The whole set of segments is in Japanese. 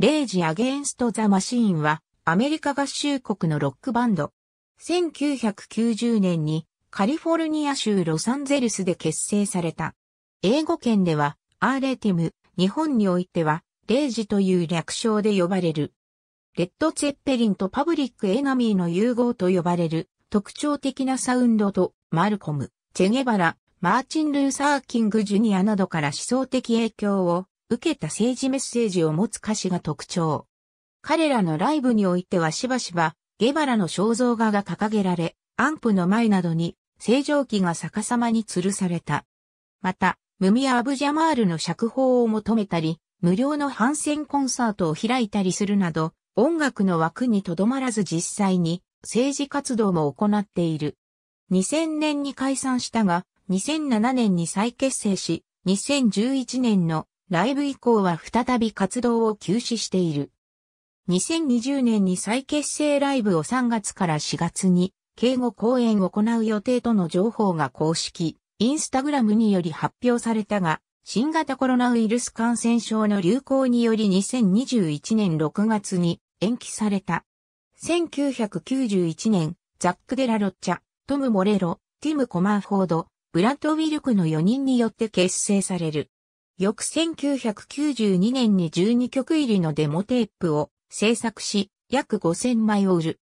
レイジ・アゲンスト・ザ・マシーンは、アメリカ合衆国のロックバンド。1990年にカリフォルニア州ロサンゼルスで結成された。英語圏では、アーレティム、日本においては、レイジという略称で呼ばれる。レッド・ツェッペリンとパブリック・エナミーの融合と呼ばれる特徴的なサウンドと、マルコム、チェゲバラ、マーチン・ルーサー・キング・ジュニアなどから思想的影響を受けた政治メッセージを持つ歌詞が特徴。彼らのライブにおいてはしばしば、ゲバラの肖像画が掲げられ、アンプの前などに、正常期が逆さまに吊るされた。また、ムミア・アブジャマールの釈放を求めたり、無料の反戦コンサートを開いたりするなど、音楽の枠にとどまらず実際に政治活動も行っている。2000年に解散したが、2007年に再結成し、2011年のライブ以降は再び活動を休止している。2020年に再結成ライブを3月から4月に、敬語公演を行う予定との情報が公式、インスタグラムにより発表されたが、新型コロナウイルス感染症の流行により2021年6月に延期された。1991年、ザック・デラ・ロッチャ、トム・モレロ、ティム・コマンフォード、ブラッド・ウィルクの4人によって結成される。翌1992年に12曲入りのデモテープを制作し、約5000枚を売る。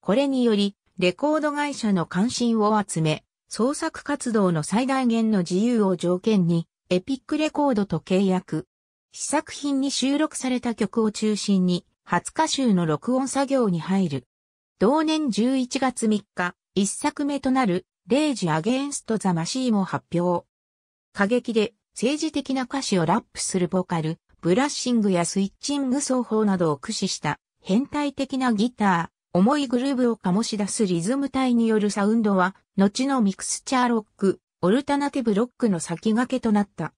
これにより、レコード会社の関心を集め、創作活動の最大限の自由を条件に、エピックレコードと契約。試作品に収録された曲を中心に、20日集の録音作業に入る。同年11月3日、一作目となる、レイジ・アゲンスト・ザ・マシーも発表。過激で政治的な歌詞をラップするボカル、ブラッシングやスイッチング奏法などを駆使した変態的なギター、重いグルーブを醸し出すリズム体によるサウンドは、後のミクスチャーロック、オルタナティブロックの先駆けとなった。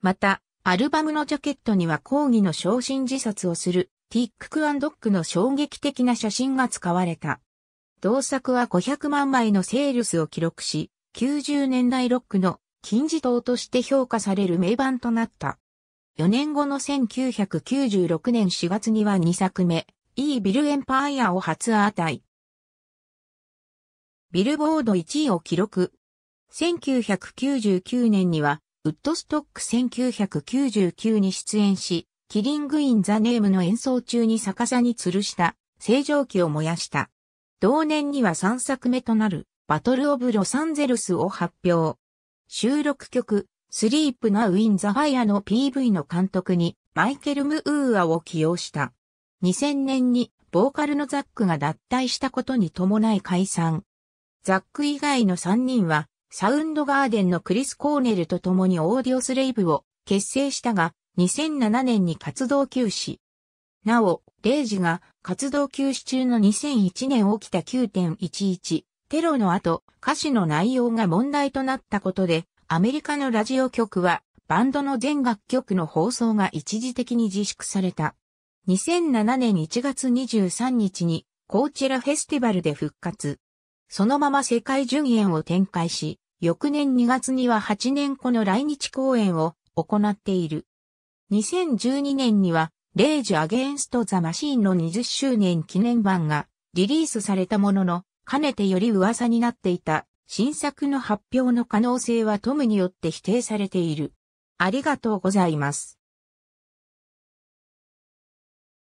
また、アルバムのジャケットには抗議の昇進自殺をするティック・クアンドックの衝撃的な写真が使われた。同作は500万枚のセールスを記録し、90年代ロックの金字塔として評価される名盤となった。4年後の1996年4月には2作目、イービルエンパイアを初値。ビルボード1位を記録。1999年には、ウッドストック1999に出演し、キリングインザネームの演奏中に逆さに吊るした正常期を燃やした。同年には3作目となるバトルオブロサンゼルスを発表。収録曲、スリープナウインザファイアの PV の監督にマイケル・ムーアを起用した。2000年にボーカルのザックが脱退したことに伴い解散。ザック以外の3人はサウンドガーデンのクリス・コーネルと共にオーディオスレイブを結成したが2007年に活動休止。なお、レイジが活動休止中の2001年起きた9.11テロの後、歌詞の内容が問題となったことで、アメリカのラジオ局は、バンドの全楽曲の放送が一時的に自粛された。2007年1月23日に、コーチェラフェスティバルで復活。そのまま世界巡演を展開し、翌年2月には8年後の来日公演を行っている。2012年には、レイジ・アゲンスト・ザ・マシーンの20周年記念版がリリースされたものの、かねてより噂になっていた新作の発表の可能性はトムによって否定されている。ありがとうございます。